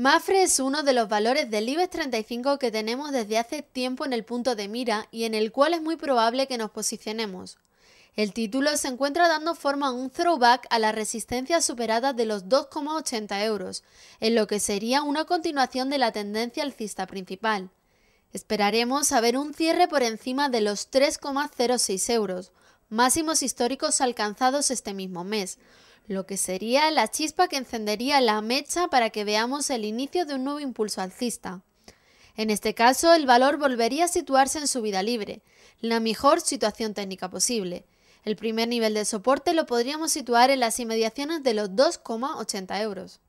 Mafre es uno de los valores del IBEX 35 que tenemos desde hace tiempo en el punto de mira y en el cual es muy probable que nos posicionemos. El título se encuentra dando forma a un throwback a la resistencia superada de los 2,80 euros, en lo que sería una continuación de la tendencia alcista principal. Esperaremos a ver un cierre por encima de los 3,06 euros, máximos históricos alcanzados este mismo mes, lo que sería la chispa que encendería la mecha para que veamos el inicio de un nuevo impulso alcista. En este caso, el valor volvería a situarse en su vida libre, la mejor situación técnica posible. El primer nivel de soporte lo podríamos situar en las inmediaciones de los 2,80 euros.